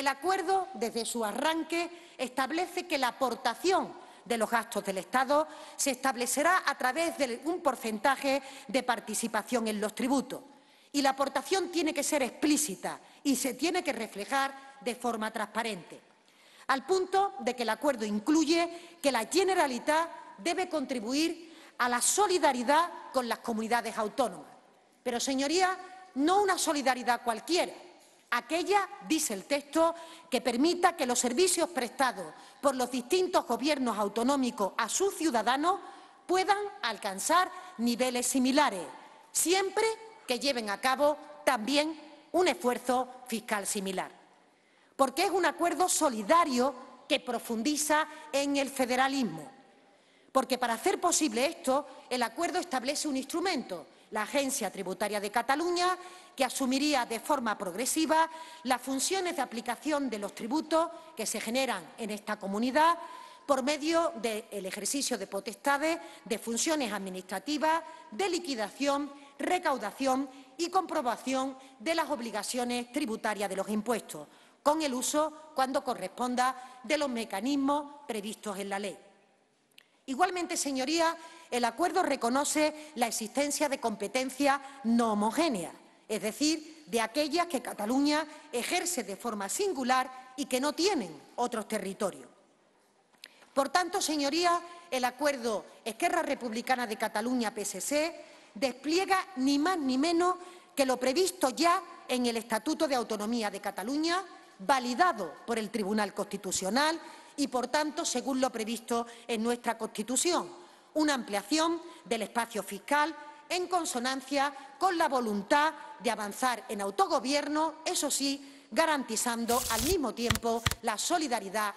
El acuerdo, desde su arranque, establece que la aportación de los gastos del Estado se establecerá a través de un porcentaje de participación en los tributos. Y la aportación tiene que ser explícita y se tiene que reflejar de forma transparente, al punto de que el acuerdo incluye que la Generalitat debe contribuir a la solidaridad con las comunidades autónomas. Pero, señorías, no una solidaridad cualquiera, aquella, dice el texto, que permita que los servicios prestados por los distintos gobiernos autonómicos a sus ciudadanos puedan alcanzar niveles similares, siempre que lleven a cabo también un esfuerzo fiscal similar. Porque es un acuerdo solidario que profundiza en el federalismo. Porque para hacer posible esto, el acuerdo establece un instrumento, la Agencia Tributaria de Cataluña, que asumiría de forma progresiva las funciones de aplicación de los tributos que se generan en esta comunidad por medio del ejercicio de potestades, de funciones administrativas, de liquidación, recaudación y comprobación de las obligaciones tributarias de los impuestos, con el uso, cuando corresponda, de los mecanismos previstos en la ley. Igualmente, señorías, el acuerdo reconoce la existencia de competencias no homogéneas, es decir, de aquellas que Cataluña ejerce de forma singular y que no tienen otros territorios. Por tanto, señorías, el acuerdo Esquerra Republicana de Cataluña-PSC despliega ni más ni menos que lo previsto ya en el Estatuto de Autonomía de Cataluña, validado por el Tribunal Constitucional y, por tanto, según lo previsto en nuestra Constitución, una ampliación del espacio fiscal en consonancia con la voluntad de avanzar en autogobierno, eso sí, garantizando al mismo tiempo la solidaridad